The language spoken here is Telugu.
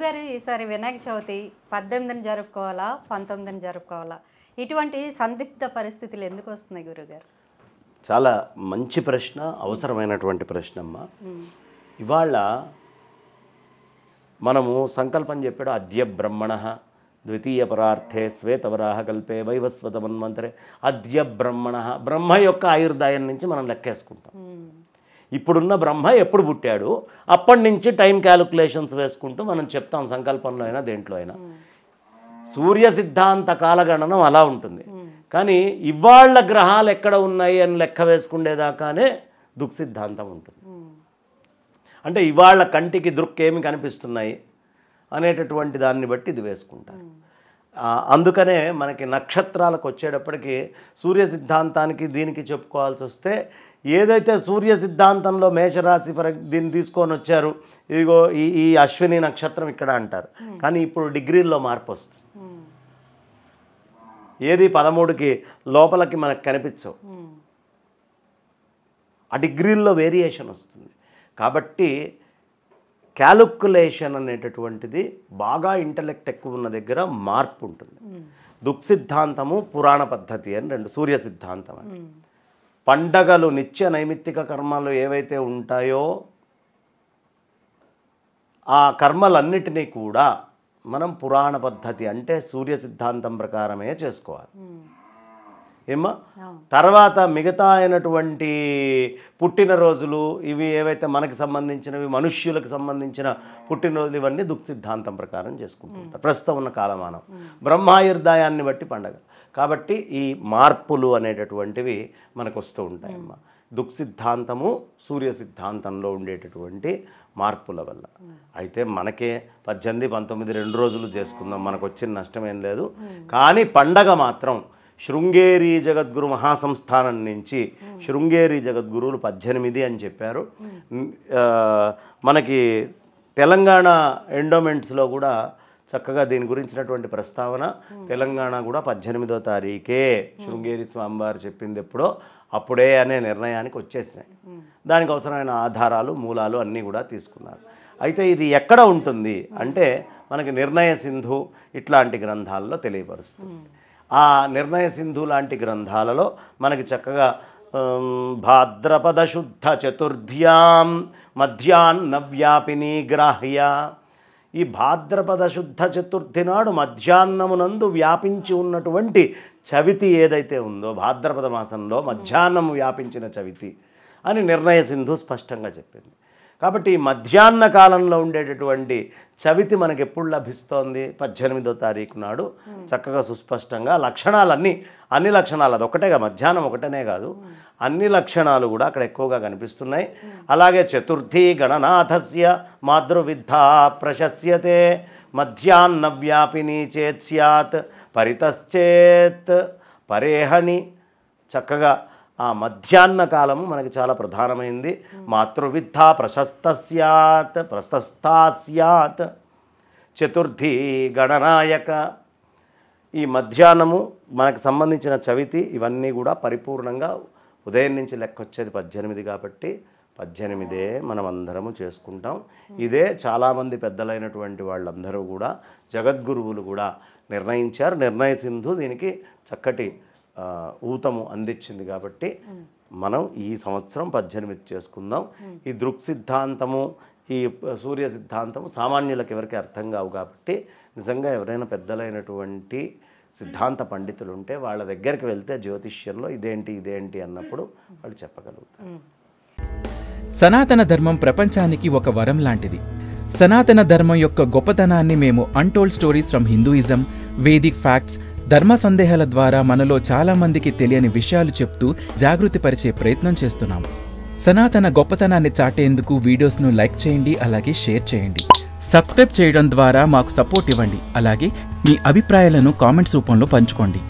గురుగారు ఈసారి వినాయక చవితి పద్దెనిమిదిని జరుపుకోవాలా పంతొమ్మిదిని జరుపుకోవాలా ఇటువంటి సందిగ్ధ పరిస్థితులు ఎందుకు వస్తున్నాయి గురుగారు చాలా మంచి ప్రశ్న అవసరమైనటువంటి ప్రశ్న అమ్మా ఇవాళ మనము సంకల్పం చెప్పాడు అద్య బ్రహ్మణ ద్వితీయ పరార్థే శ్వేతవరాహ కల్పే వైవస్వత మన్వంతరే అద్య బ్రహ్మణ బ్రహ్మ యొక్క ఆయుర్దాయం నుంచి మనం లెక్కేసుకుంటాం ఇప్పుడున్న బ్రహ్మ ఎప్పుడు పుట్టాడు అప్పటి నుంచి టైం క్యాలిక్యులేషన్స్ వేసుకుంటూ మనం చెప్తాం సంకల్పంలో అయినా దేంట్లో అయినా సూర్య సిద్ధాంత కాలగణనం అలా ఉంటుంది కానీ ఇవాళ్ళ గ్రహాలు ఎక్కడ ఉన్నాయి అని లెక్క వేసుకుండేదాకానే సిద్ధాంతం ఉంటుంది అంటే ఇవాళ్ళ కంటికి దృక్కేమి కనిపిస్తున్నాయి అనేటటువంటి దాన్ని బట్టి ఇది వేసుకుంటారు అందుకనే మనకి నక్షత్రాలకు వచ్చేటప్పటికి సూర్య సిద్ధాంతానికి దీనికి చెప్పుకోవాల్సి వస్తే ఏదైతే సూర్య సిద్ధాంతంలో మేషరాశి పర దీన్ని తీసుకొని వచ్చారు ఇదిగో ఈ ఈ అశ్విని నక్షత్రం ఇక్కడ అంటారు కానీ ఇప్పుడు డిగ్రీల్లో మార్పు వస్తుంది ఏది పదమూడుకి లోపలికి మనకు కనిపించవు ఆ డిగ్రీల్లో వేరియేషన్ వస్తుంది కాబట్టి క్యాలకులేషన్ అనేటటువంటిది బాగా ఇంటలెక్ట్ ఎక్కువ ఉన్న దగ్గర మార్పు ఉంటుంది దుక్సిద్ధాంతము పురాణ పద్ధతి అని రెండు సూర్య సిద్ధాంతం అని పండగలు నిత్య నైమిత్తిక కర్మలు ఏవైతే ఉంటాయో ఆ కర్మలన్నిటినీ కూడా మనం పురాణ పద్ధతి అంటే సూర్య సిద్ధాంతం ప్రకారమే చేసుకోవాలి ఏమ్మా తర్వాత మిగతా అయినటువంటి పుట్టినరోజులు ఇవి ఏవైతే మనకి సంబంధించినవి మనుష్యులకు సంబంధించిన పుట్టినరోజులు ఇవన్నీ సిద్ధాంతం ప్రకారం చేసుకుంటుంటారు ప్రస్తుతం ఉన్న కాలమానం బ్రహ్మాయుర్దాయాన్ని బట్టి పండగ కాబట్టి ఈ మార్పులు అనేటటువంటివి మనకు వస్తూ ఉంటాయమ్మా దుక్ సిద్ధాంతము సూర్య సిద్ధాంతంలో ఉండేటటువంటి మార్పుల వల్ల అయితే మనకే పద్దెనిమిది పంతొమ్మిది రెండు రోజులు చేసుకుందాం మనకు వచ్చిన నష్టం ఏం లేదు కానీ పండగ మాత్రం శృంగేరి జగద్గురు మహాసంస్థానం నుంచి శృంగేరి జగద్గురువులు పద్దెనిమిది అని చెప్పారు మనకి తెలంగాణ ఎండోమెంట్స్లో కూడా చక్కగా దీని గురించినటువంటి ప్రస్తావన తెలంగాణ కూడా పద్దెనిమిదో తారీఖే శృంగేరి స్వామివారు చెప్పింది ఎప్పుడో అప్పుడే అనే నిర్ణయానికి వచ్చేసినాయి దానికి అవసరమైన ఆధారాలు మూలాలు అన్నీ కూడా తీసుకున్నారు అయితే ఇది ఎక్కడ ఉంటుంది అంటే మనకి నిర్ణయ సింధు ఇట్లాంటి గ్రంథాల్లో తెలియపరుస్తుంది ఆ నిర్ణయ సింధు లాంటి గ్రంథాలలో మనకి చక్కగా భాద్రపద శుద్ధ చతుర్థ్యాం మధ్యాహ్న వ్యాపిని గ్రాహ్య ఈ భాద్రపద శుద్ధ చతుర్థి నాడు మధ్యాహ్నమునందు వ్యాపించి ఉన్నటువంటి చవితి ఏదైతే ఉందో భాద్రపద మాసంలో మధ్యాహ్నం వ్యాపించిన చవితి అని నిర్ణయ సింధు స్పష్టంగా చెప్పింది కాబట్టి మధ్యాహ్న కాలంలో ఉండేటటువంటి చవితి మనకి ఎప్పుడు లభిస్తోంది పద్దెనిమిదో తారీఖు నాడు చక్కగా సుస్పష్టంగా లక్షణాలన్నీ అన్ని లక్షణాలు అది ఒకటేగా మధ్యాహ్నం ఒకటనే కాదు అన్ని లక్షణాలు కూడా అక్కడ ఎక్కువగా కనిపిస్తున్నాయి అలాగే చతుర్థి గణనాథస్య మాతృవిద్ధ ప్రశస్యతే మధ్యాహ్న వ్యాపిని చేత్ పరితశ్చేత్ పరేహణి చక్కగా ఆ మధ్యాహ్న కాలము మనకి చాలా ప్రధానమైంది మాతృవిద్ధ ప్రశస్త సత్ ప్రశస్తా సత్ చతుర్థి గణనాయక ఈ మధ్యాహ్నము మనకు సంబంధించిన చవితి ఇవన్నీ కూడా పరిపూర్ణంగా ఉదయం నుంచి లెక్కొచ్చేది పద్దెనిమిది కాబట్టి పద్దెనిమిదే మనం అందరము చేసుకుంటాం ఇదే చాలామంది పెద్దలైనటువంటి వాళ్ళందరూ కూడా జగద్గురువులు కూడా నిర్ణయించారు నిర్ణయ సింధు దీనికి చక్కటి ఊతము అందించింది కాబట్టి మనం ఈ సంవత్సరం పద్దెనిమిది చేసుకుందాం ఈ దృక్ సిద్ధాంతము ఈ సూర్య సిద్ధాంతము సామాన్యులకు ఎవరికి అర్థం కావు కాబట్టి నిజంగా ఎవరైనా పెద్దలైనటువంటి సిద్ధాంత పండితులు ఉంటే వాళ్ళ దగ్గరికి వెళ్తే జ్యోతిష్యంలో ఇదేంటి ఇదేంటి అన్నప్పుడు వాళ్ళు చెప్పగలుగుతారు సనాతన ధర్మం ప్రపంచానికి ఒక వరం లాంటిది సనాతన ధర్మం యొక్క గొప్పతనాన్ని మేము untold stories from Hinduism Vedic facts ధర్మ సందేహాల ద్వారా మనలో చాలామందికి తెలియని విషయాలు చెప్తూ జాగృతిపరిచే ప్రయత్నం చేస్తున్నాం సనాతన గొప్పతనాన్ని చాటేందుకు వీడియోస్ను లైక్ చేయండి అలాగే షేర్ చేయండి సబ్స్క్రైబ్ చేయడం ద్వారా మాకు సపోర్ట్ ఇవ్వండి అలాగే మీ అభిప్రాయాలను కామెంట్స్ రూపంలో పంచుకోండి